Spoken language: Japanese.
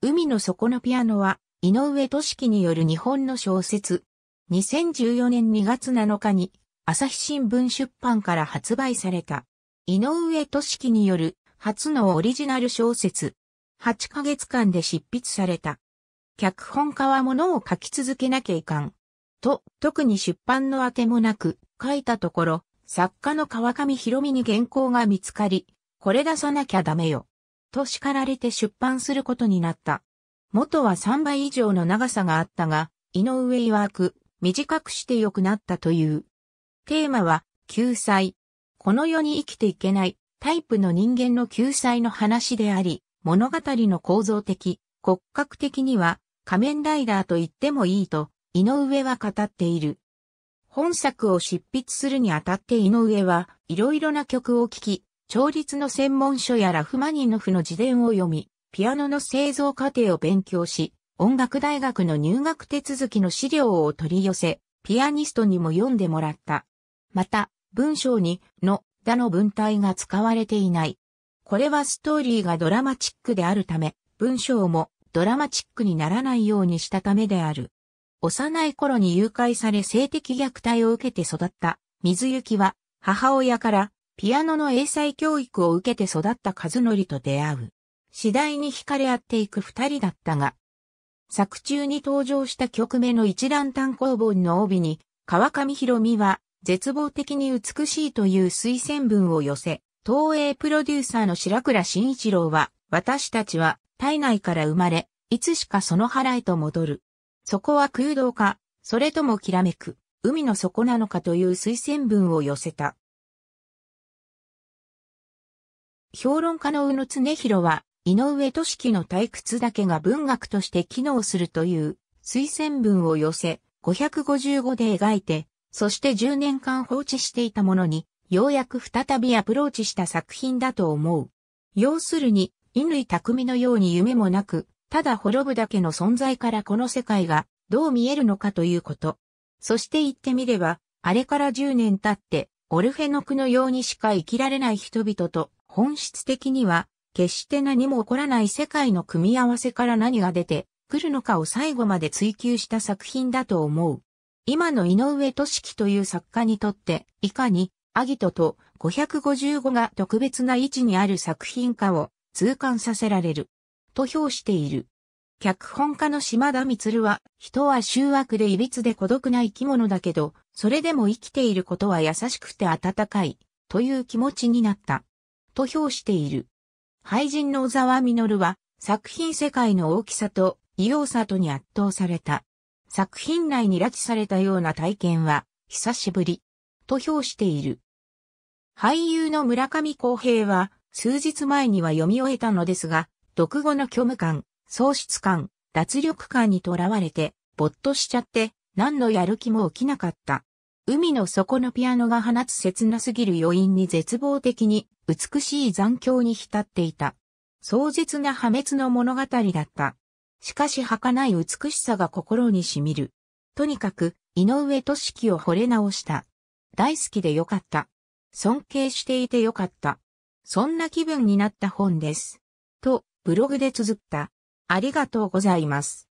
海の底のピアノは、井上俊樹による日本の小説。2014年2月7日に、朝日新聞出版から発売された。井上俊樹による、初のオリジナル小説。8ヶ月間で執筆された。脚本家は物を書き続けなきゃいかん。と、特に出版のあてもなく、書いたところ、作家の川上博美に原稿が見つかり、これ出さなきゃダメよ。と叱られて出版することになった。元は3倍以上の長さがあったが、井上曰く、短くして良くなったという。テーマは、救済。この世に生きていけないタイプの人間の救済の話であり、物語の構造的、骨格的には仮面ライダーと言ってもいいと、井上は語っている。本作を執筆するにあたって井上は、いろいろな曲を聴き、調律の専門書やラフマニノフの自伝を読み、ピアノの製造過程を勉強し、音楽大学の入学手続きの資料を取り寄せ、ピアニストにも読んでもらった。また、文章に、の、だの文体が使われていない。これはストーリーがドラマチックであるため、文章もドラマチックにならないようにしたためである。幼い頃に誘拐され性的虐待を受けて育った水雪は母親からピアノの英才教育を受けて育った和則と出会う。次第に惹かれ合っていく二人だったが、作中に登場した曲目の一覧単行本の帯に、川上博美は、絶望的に美しいという推薦文を寄せ、東映プロデューサーの白倉慎一郎は、私たちは体内から生まれ、いつしかその腹へと戻る。そこは空洞か、それともきらめく、海の底なのかという推薦文を寄せた。評論家の宇野常弘は、井上俊樹の退屈だけが文学として機能するという推薦文を寄せ、555で描いて、そして10年間放置していたものに、ようやく再びアプローチした作品だと思う。要するに、乾匠のように夢もなく、ただ滅ぶだけの存在からこの世界がどう見えるのかということ。そして言ってみれば、あれから10年経って、オルフェノクのようにしか生きられない人々と本質的には、決して何も起こらない世界の組み合わせから何が出てくるのかを最後まで追求した作品だと思う。今の井上俊樹という作家にとって、いかに、アギトと555が特別な位置にある作品かを痛感させられる。と評している。脚本家の島田光は、人は醜悪で歪で孤独な生き物だけど、それでも生きていることは優しくて温かい、という気持ちになった。と評している。俳人の小沢実は、作品世界の大きさと異様さとに圧倒された。作品内に拉致されたような体験は、久しぶり、と評している。俳優の村上公平は、数日前には読み終えたのですが、読後の虚無感、喪失感、脱力感にとらわれて、ぼっとしちゃって、何のやる気も起きなかった。海の底のピアノが放つ切なすぎる余韻に絶望的に美しい残響に浸っていた。壮絶な破滅の物語だった。しかし儚い美しさが心に染みる。とにかく、井上俊樹を惚れ直した。大好きでよかった。尊敬していてよかった。そんな気分になった本です。と、ブログで綴った。ありがとうございます。